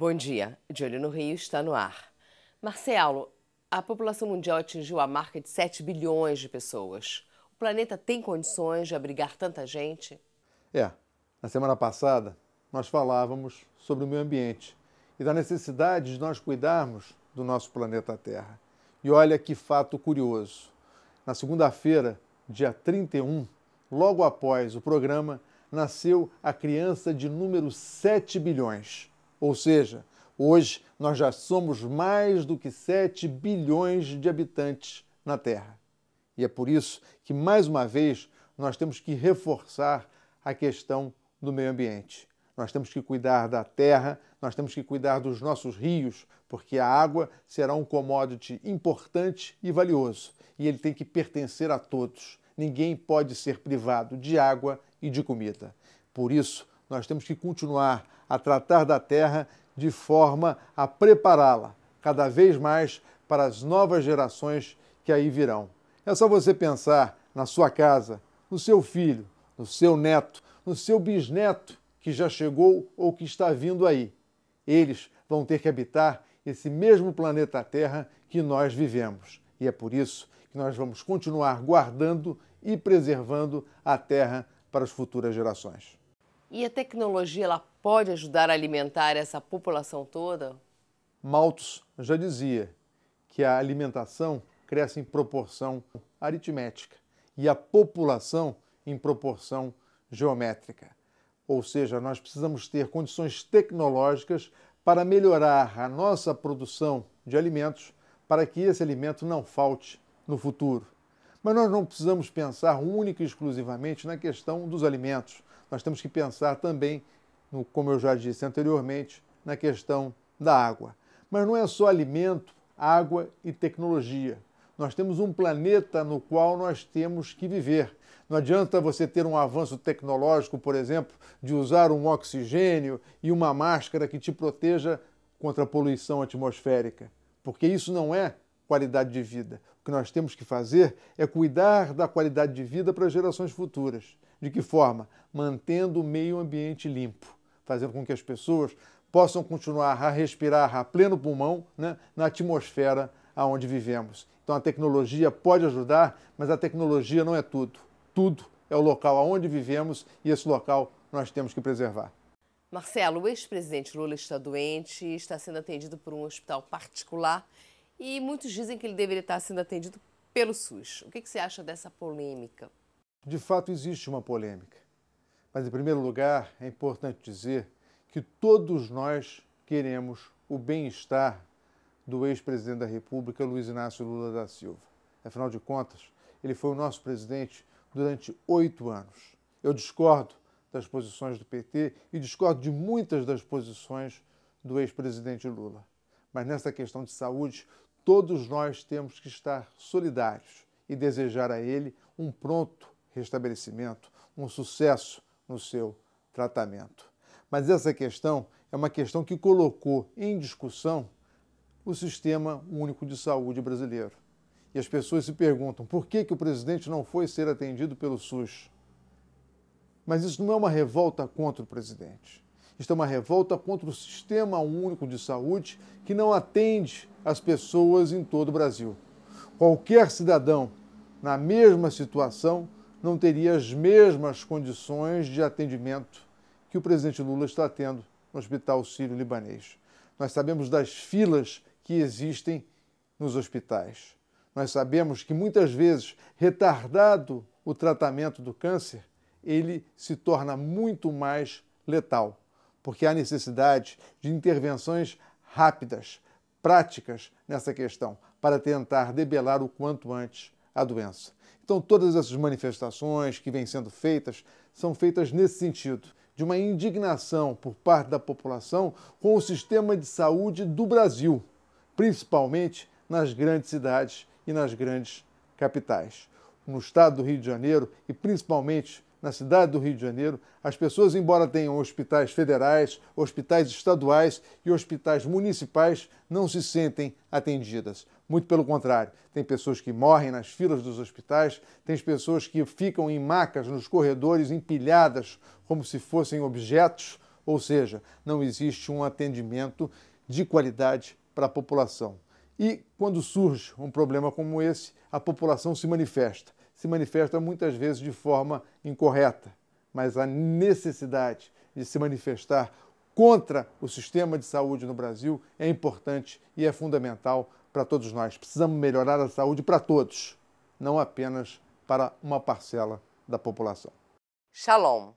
Bom dia. De olho no Rio está no ar. Marcelo, a população mundial atingiu a marca de 7 bilhões de pessoas. O planeta tem condições de abrigar tanta gente? É. Na semana passada, nós falávamos sobre o meio ambiente e da necessidade de nós cuidarmos do nosso planeta Terra. E olha que fato curioso. Na segunda-feira, dia 31, logo após o programa, nasceu a criança de número 7 bilhões. Ou seja, hoje nós já somos mais do que 7 bilhões de habitantes na Terra. E é por isso que, mais uma vez, nós temos que reforçar a questão do meio ambiente. Nós temos que cuidar da terra, nós temos que cuidar dos nossos rios, porque a água será um commodity importante e valioso, e ele tem que pertencer a todos. Ninguém pode ser privado de água e de comida. Por isso, nós temos que continuar a tratar da terra de forma a prepará-la cada vez mais para as novas gerações que aí virão. É só você pensar na sua casa, no seu filho, no seu neto, no seu bisneto que já chegou ou que está vindo aí. Eles vão ter que habitar esse mesmo planeta Terra que nós vivemos. E é por isso que nós vamos continuar guardando e preservando a Terra para as futuras gerações. E a tecnologia ela pode ajudar a alimentar essa população toda? Malthus já dizia que a alimentação cresce em proporção aritmética e a população em proporção geométrica. Ou seja, nós precisamos ter condições tecnológicas para melhorar a nossa produção de alimentos para que esse alimento não falte no futuro. Mas nós não precisamos pensar única e exclusivamente na questão dos alimentos. Nós temos que pensar também, no, como eu já disse anteriormente, na questão da água. Mas não é só alimento, água e tecnologia. Nós temos um planeta no qual nós temos que viver. Não adianta você ter um avanço tecnológico, por exemplo, de usar um oxigênio e uma máscara que te proteja contra a poluição atmosférica, porque isso não é qualidade de vida. O que nós temos que fazer é cuidar da qualidade de vida para gerações futuras. De que forma? Mantendo o meio ambiente limpo, fazendo com que as pessoas possam continuar a respirar a pleno pulmão né, na atmosfera aonde vivemos. Então a tecnologia pode ajudar, mas a tecnologia não é tudo. Tudo é o local aonde vivemos e esse local nós temos que preservar. Marcelo, o ex-presidente Lula está doente e está sendo atendido por um hospital particular e muitos dizem que ele deveria estar sendo atendido pelo SUS. O que, que você acha dessa polêmica? De fato, existe uma polêmica. Mas, em primeiro lugar, é importante dizer que todos nós queremos o bem-estar do ex-presidente da República, Luiz Inácio Lula da Silva. Afinal de contas, ele foi o nosso presidente durante oito anos. Eu discordo das posições do PT e discordo de muitas das posições do ex-presidente Lula. Mas nessa questão de saúde, todos nós temos que estar solidários e desejar a ele um pronto restabelecimento, um sucesso no seu tratamento. Mas essa questão é uma questão que colocou em discussão o sistema único de saúde brasileiro. E as pessoas se perguntam por que, que o presidente não foi ser atendido pelo SUS. Mas isso não é uma revolta contra o presidente. Isto é uma revolta contra o sistema único de saúde que não atende as pessoas em todo o Brasil. Qualquer cidadão na mesma situação não teria as mesmas condições de atendimento que o presidente Lula está tendo no Hospital Sírio-Libanês. Nós sabemos das filas que existem nos hospitais. Nós sabemos que muitas vezes, retardado o tratamento do câncer, ele se torna muito mais letal porque há necessidade de intervenções rápidas, práticas nessa questão, para tentar debelar o quanto antes a doença. Então, todas essas manifestações que vêm sendo feitas são feitas nesse sentido, de uma indignação por parte da população com o sistema de saúde do Brasil, principalmente nas grandes cidades e nas grandes capitais. No estado do Rio de Janeiro e principalmente na cidade do Rio de Janeiro, as pessoas, embora tenham hospitais federais, hospitais estaduais e hospitais municipais, não se sentem atendidas. Muito pelo contrário, tem pessoas que morrem nas filas dos hospitais, tem pessoas que ficam em macas nos corredores, empilhadas como se fossem objetos, ou seja, não existe um atendimento de qualidade para a população. E quando surge um problema como esse, a população se manifesta se manifesta muitas vezes de forma incorreta, mas a necessidade de se manifestar contra o sistema de saúde no Brasil é importante e é fundamental para todos nós. Precisamos melhorar a saúde para todos, não apenas para uma parcela da população. Shalom.